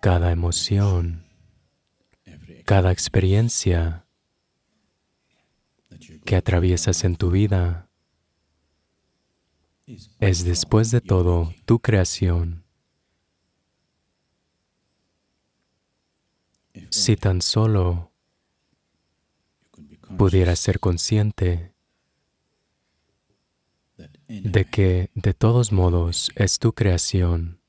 cada emoción, cada experiencia que atraviesas en tu vida es después de todo tu creación. Si tan solo pudieras ser consciente de que, de todos modos, es tu creación,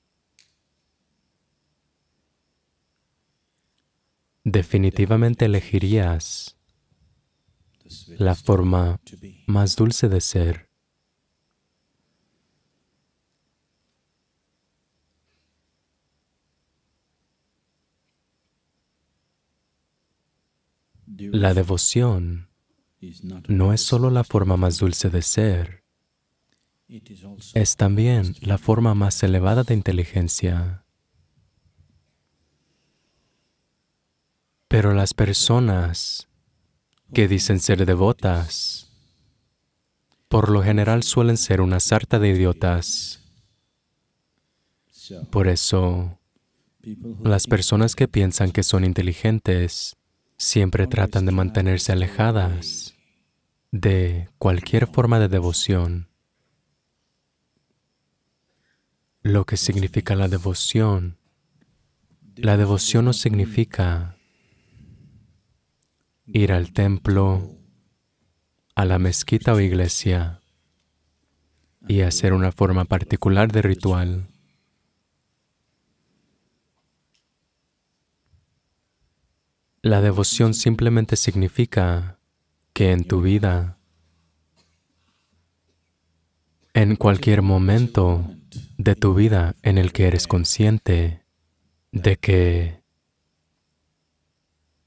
definitivamente elegirías la forma más dulce de ser. La devoción no es solo la forma más dulce de ser, es también la forma más elevada de inteligencia. Pero las personas que dicen ser devotas, por lo general suelen ser una sarta de idiotas. Por eso, las personas que piensan que son inteligentes siempre tratan de mantenerse alejadas de cualquier forma de devoción. Lo que significa la devoción. La devoción no significa ir al templo, a la mezquita o iglesia y hacer una forma particular de ritual. La devoción simplemente significa que en tu vida, en cualquier momento de tu vida en el que eres consciente de que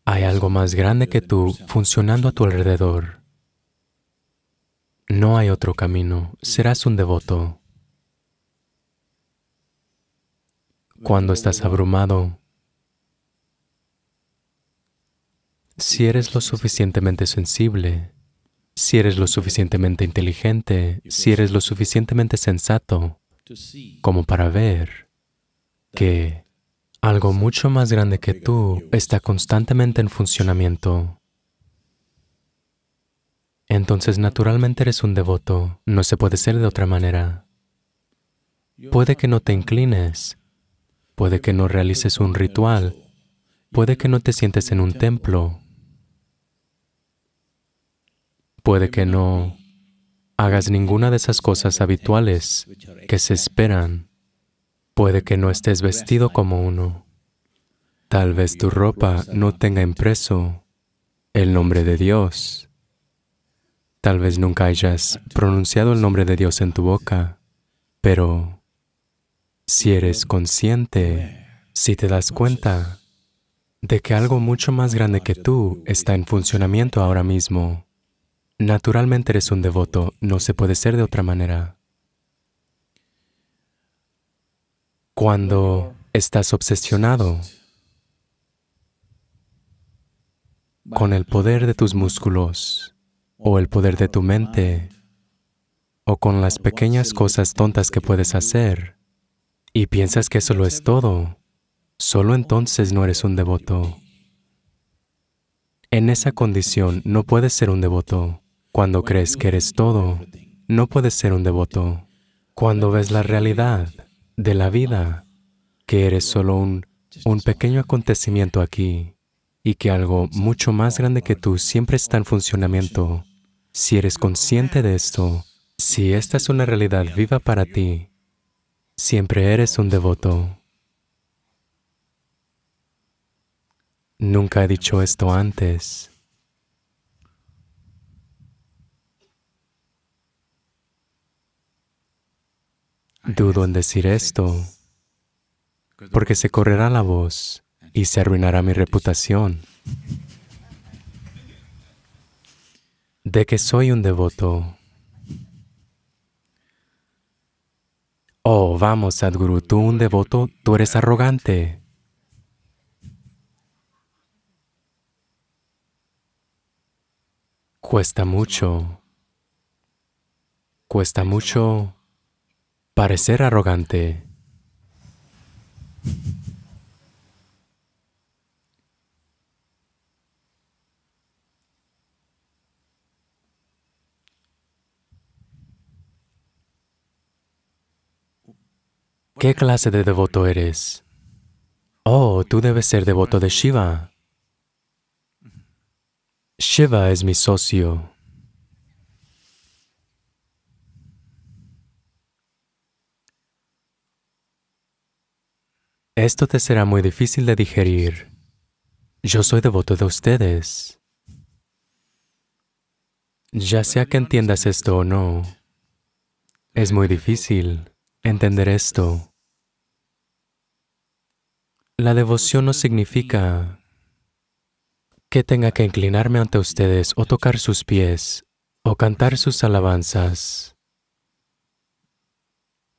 hay algo más grande que tú funcionando a tu alrededor. No hay otro camino. Serás un devoto. Cuando estás abrumado, si eres lo suficientemente sensible, si eres lo suficientemente inteligente, si eres lo suficientemente sensato como para ver que algo mucho más grande que tú está constantemente en funcionamiento. Entonces, naturalmente eres un devoto. No se puede ser de otra manera. Puede que no te inclines. Puede que no realices un ritual. Puede que no te sientes en un templo. Puede que no hagas ninguna de esas cosas habituales que se esperan Puede que no estés vestido como uno. Tal vez tu ropa no tenga impreso el nombre de Dios. Tal vez nunca hayas pronunciado el nombre de Dios en tu boca, pero si eres consciente, si te das cuenta de que algo mucho más grande que tú está en funcionamiento ahora mismo, naturalmente eres un devoto, no se puede ser de otra manera. Cuando estás obsesionado con el poder de tus músculos o el poder de tu mente o con las pequeñas cosas tontas que puedes hacer y piensas que eso lo es todo, solo entonces no eres un devoto. En esa condición no puedes ser un devoto. Cuando crees que eres todo, no puedes ser un devoto. Cuando ves la realidad, de la vida, que eres solo un, un pequeño acontecimiento aquí y que algo mucho más grande que tú siempre está en funcionamiento. Si eres consciente de esto, si esta es una realidad viva para ti, siempre eres un devoto. Nunca he dicho esto antes. Dudo en decir esto, porque se correrá la voz y se arruinará mi reputación de que soy un devoto. Oh, vamos, Sadhguru, tú un devoto, tú eres arrogante. Cuesta mucho. Cuesta mucho Parecer arrogante. ¿Qué clase de devoto eres? Oh, tú debes ser devoto de Shiva. Shiva es mi socio. Esto te será muy difícil de digerir. Yo soy devoto de ustedes. Ya sea que entiendas esto o no, es muy difícil entender esto. La devoción no significa que tenga que inclinarme ante ustedes o tocar sus pies o cantar sus alabanzas.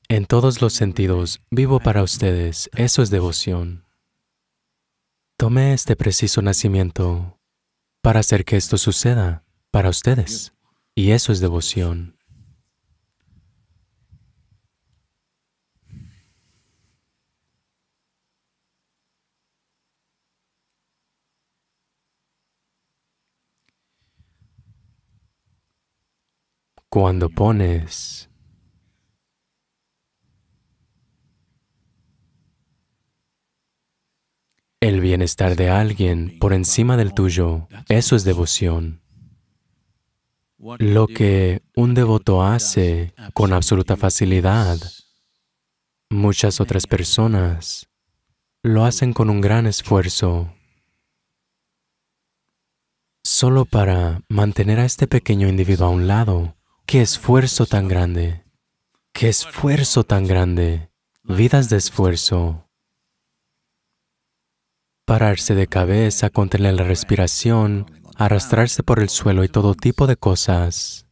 En todos los sentidos, vivo para ustedes, eso es devoción. Tomé este preciso nacimiento para hacer que esto suceda para ustedes, y eso es devoción. Cuando pones El bienestar de alguien por encima del tuyo, eso es devoción. Lo que un devoto hace con absoluta facilidad, muchas otras personas lo hacen con un gran esfuerzo solo para mantener a este pequeño individuo a un lado. ¡Qué esfuerzo tan grande! ¡Qué esfuerzo tan grande! Vidas de esfuerzo pararse de cabeza, contener la respiración, arrastrarse por el suelo y todo tipo de cosas.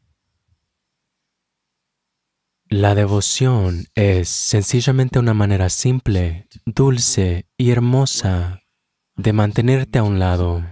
La devoción es sencillamente una manera simple, dulce y hermosa de mantenerte a un lado.